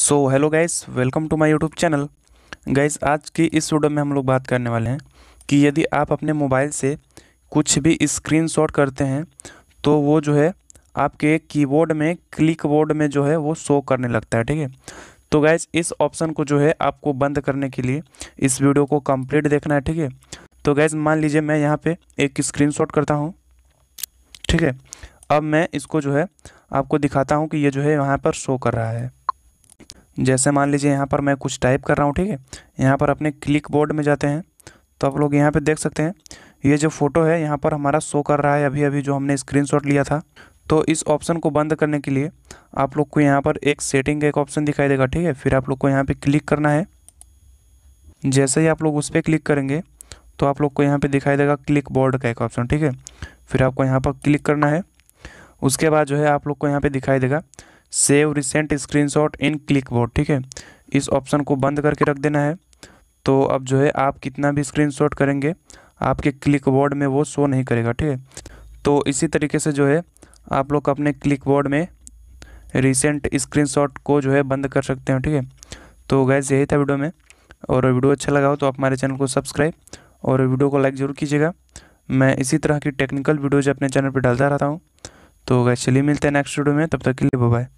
so hello guys welcome to my YouTube channel guys आज की इस वीडियो में हम लोग बात करने वाले हैं कि यदि आप अपने मोबाइल से कुछ भी स्क्रीनशॉट करते हैं तो वो जो है आपके कीबोर्ड में क्लिक बोर्ड में जो है वो शो करने लगता है ठीक है तो गाइस इस ऑप्शन को जो है आपको बंद करने के लिए इस वीडियो को कम्प्लीट देखना है ठीक है तो गैस मान लीजिए मैं यहाँ पर एक स्क्रीन करता हूँ ठीक है अब मैं इसको जो है आपको दिखाता हूँ कि ये जो है यहाँ पर शो कर रहा है जैसे मान लीजिए यहाँ पर मैं कुछ टाइप कर रहा हूँ ठीक है यहाँ पर अपने क्लिक बोर्ड में जाते हैं तो आप लोग यहाँ पर देख सकते हैं ये जो फ़ोटो है यहाँ पर हमारा शो कर रहा है अभी अभी जो हमने स्क्रीन लिया था तो इस ऑप्शन को बंद करने के लिए आप लोग को यहाँ पर एक सेटिंग का एक ऑप्शन दिखाई देगा ठीक है फिर आप लोग को यहाँ पर क्लिक करना है जैसे ही आप लोग उस पर क्लिक करेंगे तो आप लोग को यहाँ पे दिखाई देगा क्लिक बोर्ड का एक ऑप्शन ठीक है फिर आपको यहाँ पर क्लिक करना है उसके बाद जो है आप लोग को यहाँ पे दिखाई देगा save recent screenshot in clipboard ठीक है इस ऑप्शन को बंद करके रख देना है तो अब जो है आप कितना भी स्क्रीनशॉट करेंगे आपके क्लिक बोर्ड में वो शो नहीं करेगा ठीक है तो इसी तरीके से जो है आप लोग अपने क्लिक बोर्ड में रिसेंट स्क्रीनशॉट को जो है बंद कर सकते हैं ठीक है तो गैस यही था वीडियो में और वीडियो अच्छा लगा हो तो आप हमारे चैनल को सब्सक्राइब और वीडियो को लाइक ज़रूर कीजिएगा मैं इसी तरह की टेक्निकल वीडियोज अपने चैनल पर डालता रहता हूँ तो गैस चलिए मिलते हैं नेक्स्ट वीडियो में तब तक के लिए बाय